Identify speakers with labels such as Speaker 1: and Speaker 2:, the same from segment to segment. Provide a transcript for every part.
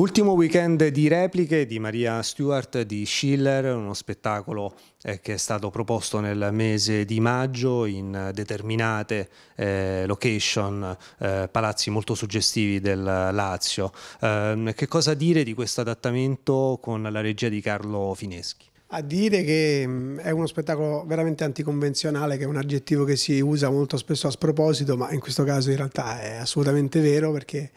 Speaker 1: Ultimo weekend di repliche di Maria Stewart di Schiller, uno spettacolo eh, che è stato proposto nel mese di maggio in determinate eh, location, eh, palazzi molto suggestivi del Lazio. Eh, che cosa dire di questo adattamento con la regia di Carlo Fineschi?
Speaker 2: a dire che mm, è uno spettacolo veramente anticonvenzionale, che è un aggettivo che si usa molto spesso a sproposito, ma in questo caso in realtà è assolutamente vero perché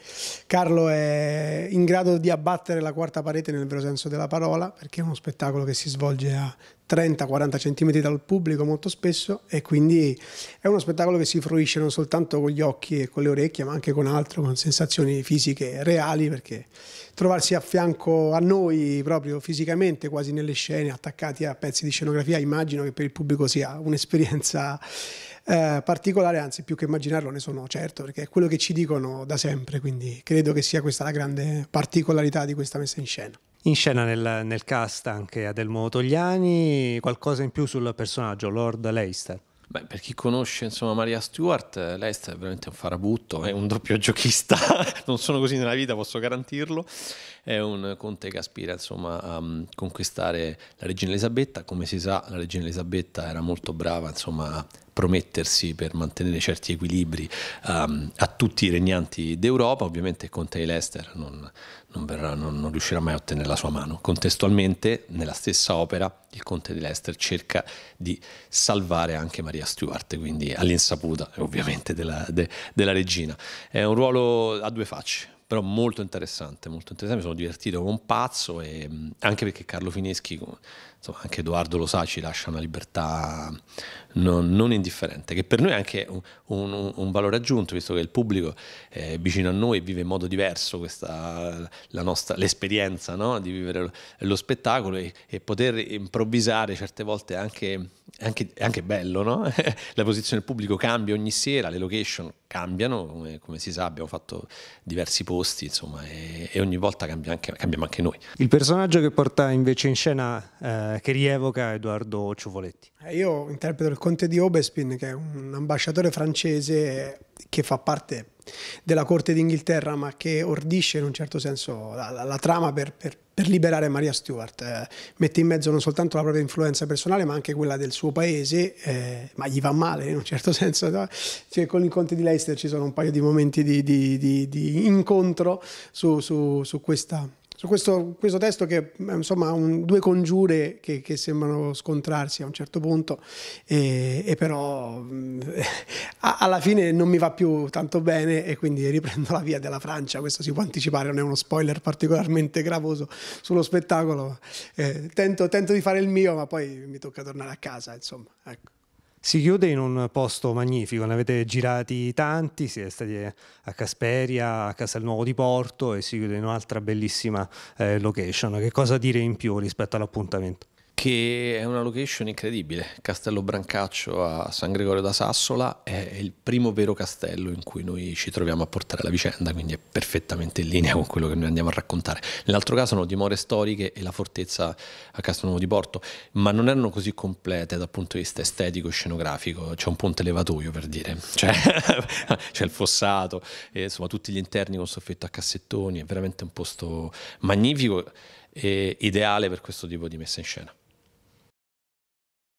Speaker 2: Carlo è in grado di abbattere la quarta parete nel vero senso della parola, perché è uno spettacolo che si svolge a 30-40 cm dal pubblico molto spesso e quindi è uno spettacolo che si fruisce non soltanto con gli occhi e con le orecchie ma anche con altro, con sensazioni fisiche reali perché trovarsi a fianco a noi proprio fisicamente quasi nelle scene attaccati a pezzi di scenografia immagino che per il pubblico sia un'esperienza eh, particolare anzi più che immaginarlo ne sono certo perché è quello che ci dicono da sempre quindi credo che sia questa la grande particolarità di questa messa in scena.
Speaker 1: In scena nel, nel cast anche Adelmo Togliani, qualcosa in più sul personaggio Lord Leicester. Beh, per chi conosce insomma, Maria Stewart,
Speaker 3: Leicester è veramente un farabutto, è un doppio giochista, non sono così nella vita, posso garantirlo. È un conte che aspira insomma, a mm, conquistare la regina Elisabetta. Come si sa, la regina Elisabetta era molto brava insomma, a promettersi per mantenere certi equilibri um, a tutti i regnanti d'Europa, ovviamente Conte di Lester non, non, verrà, non, non, riuscirà mai a ottenere la sua mano. Contestualmente, nella stessa opera, il Conte di Lester cerca di salvare anche Maria Stuart, quindi all'insaputa ovviamente della, de, della regina. È un ruolo a due facce, però molto interessante, molto interessante, mi sono divertito come un pazzo e mm, anche perché Carlo Fineschi, insomma anche Edoardo lo sa, ci lascia una libertà non, non indifferente, che per noi è anche un, un, un valore aggiunto, visto che il pubblico è vicino a noi e vive in modo diverso questa, nostra, l'esperienza no? di vivere lo spettacolo e, e poter improvvisare certe volte anche è anche, è anche, bello, no? la posizione del pubblico cambia ogni sera, le location cambiano, come, come si sa abbiamo fatto diversi posti, insomma, e, e ogni
Speaker 1: volta cambia anche, cambiamo anche noi. Il personaggio che porta invece in scena, eh, che rievoca Edoardo Ciuvoletti?
Speaker 2: Eh, io interpreto il conte di Obespin, che è un ambasciatore francese che fa parte della corte d'Inghilterra, ma che ordisce in un certo senso la, la, la trama per, per, per, liberare Maria Stuart. Eh, mette in mezzo non soltanto la propria influenza personale, ma anche quella del suo paese, eh, ma gli va male in un certo senso. No? Cioè, con l'incontro di Leicester ci sono un paio di momenti di, di, di, di incontro su, su, su questa questo, questo, testo che eh, insomma ha due congiure che, che, sembrano scontrarsi a un certo punto e, e però mm, alla fine non mi va più tanto bene e quindi riprendo la via della Francia, questo si può anticipare, non è uno spoiler particolarmente gravoso sullo spettacolo, eh, tento, tento, di fare il mio ma poi mi tocca tornare a casa, insomma. Ecco.
Speaker 1: Si chiude in un posto magnifico, ne avete girati tanti, siete stati a Casperia, a Castelnuovo di Porto e si chiude in un'altra bellissima eh, location. Che cosa dire in più rispetto all'appuntamento?
Speaker 3: che è una location incredibile. Castello Brancaccio a San Gregorio da Sassola è il primo vero castello in cui noi ci troviamo a portare la vicenda, quindi è perfettamente in linea con quello che noi andiamo a raccontare. Nell'altro caso sono dimore storiche e la fortezza a Castelnuovo di Porto, ma non erano così complete dal punto di vista estetico e scenografico. C'è un ponte levatoio per dire, c'è, cioè, c'è il fossato, e, insomma tutti gli interni con soffitto a cassettoni, è veramente un posto magnifico eh, ideale per questo tipo di messa in scena.